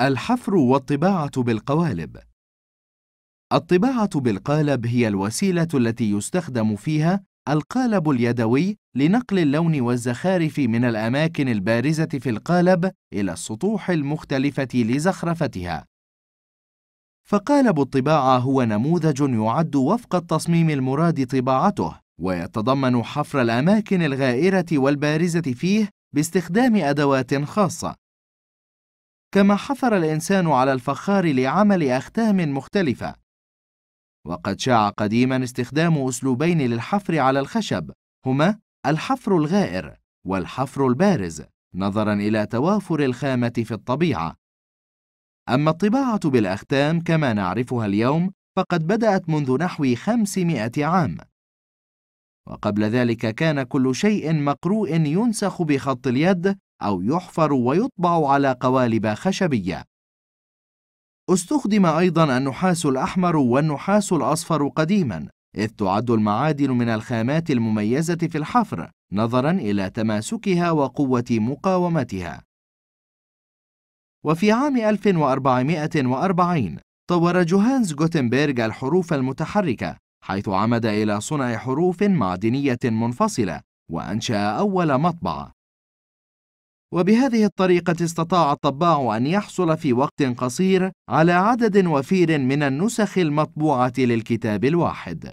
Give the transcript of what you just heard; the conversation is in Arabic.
الحفر والطباعة بالقوالب الطباعة بالقالب هي الوسيلة التي يستخدم فيها القالب اليدوي لنقل اللون والزخارف من الأماكن البارزة في القالب إلى السطوح المختلفة لزخرفتها. فقالب الطباعة هو نموذج يعد وفق التصميم المراد طباعته، ويتضمن حفر الأماكن الغائرة والبارزة فيه باستخدام أدوات خاصة، كما حثر الإنسان على الفخار لعمل أختام مختلفة وقد شاع قديما استخدام أسلوبين للحفر على الخشب هما الحفر الغائر والحفر البارز نظرا إلى توافر الخامة في الطبيعة أما الطباعة بالأختام كما نعرفها اليوم فقد بدأت منذ نحو 500 عام وقبل ذلك كان كل شيء مقروء ينسخ بخط اليد أو يحفر ويطبع على قوالب خشبية. استخدم أيضًا النحاس الأحمر والنحاس الأصفر قديمًا، إذ تعد المعادن من الخامات المميزة في الحفر نظرًا إلى تماسكها وقوة مقاومتها. وفي عام 1440 طور جوهانس جوتنبرغ الحروف المتحركة حيث عمد إلى صنع حروف معدنية منفصلة وأنشأ أول مطبعة وبهذه الطريقة استطاع الطباع أن يحصل في وقت قصير على عدد وفير من النسخ المطبوعة للكتاب الواحد